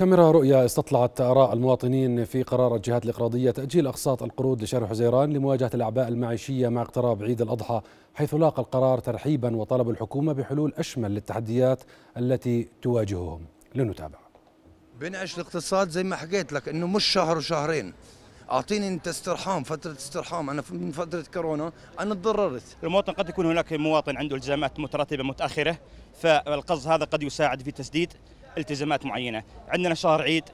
كاميرا رؤيا استطلعت آراء المواطنين في قرار الجهات الإقراضية تأجيل أقساط القروض لشهر حزيران لمواجهة الأعباء المعيشية مع اقتراب عيد الأضحى حيث لاقى القرار ترحيبا وطلب الحكومة بحلول أشمل للتحديات التي تواجههم لنتابع بنعش الاقتصاد زي ما حكيت لك انه مش شهر وشهرين اعطيني انت استرحام فتره استرحام انا من فتره كورونا انا تضررت المواطن قد يكون هناك مواطن عنده التزامات مترتبه متاخره فالقرض هذا قد يساعد في تسديد التزامات معينه عندنا شهر عيد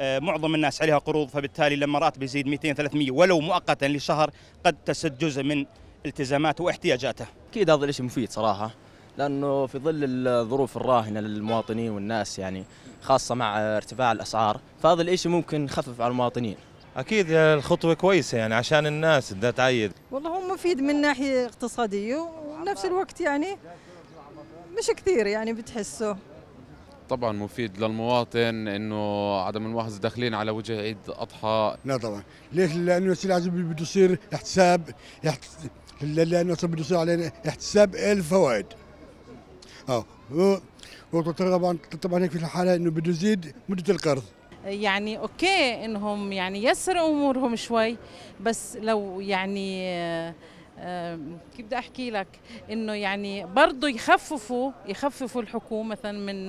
آه، معظم الناس عليها قروض فبالتالي لما راتب يزيد 200 300 ولو مؤقتا لشهر قد تسد جزء من التزاماته واحتياجاته اكيد هذا الشيء مفيد صراحه لانه في ظل الظروف الراهنه للمواطنين والناس يعني خاصه مع ارتفاع الاسعار فهذا الشيء ممكن يخفف على المواطنين اكيد الخطوه كويسه يعني عشان الناس بدها تعيد والله هو مفيد من ناحيه اقتصاديه ونفس الوقت يعني مش كثير يعني بتحسه طبعا مفيد للمواطن انه عدم المؤاخذه داخلين على وجه عيد اضحى لا طبعا ليش لانه السيد العزيز بده يصير احتساب لانه لانه بده يصير علينا احتساب الفوائد اه وطبعا طبعا هيك في الحاله انه بده يزيد مده القرض يعني اوكي انهم يعني يسروا امورهم شوي بس لو يعني كيف بدي احكي لك انه يعني برضه يخففوا يخففوا الحكومه مثلا من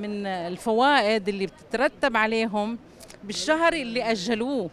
من الفوائد اللي بتترتب عليهم بالشهر اللي اجلوه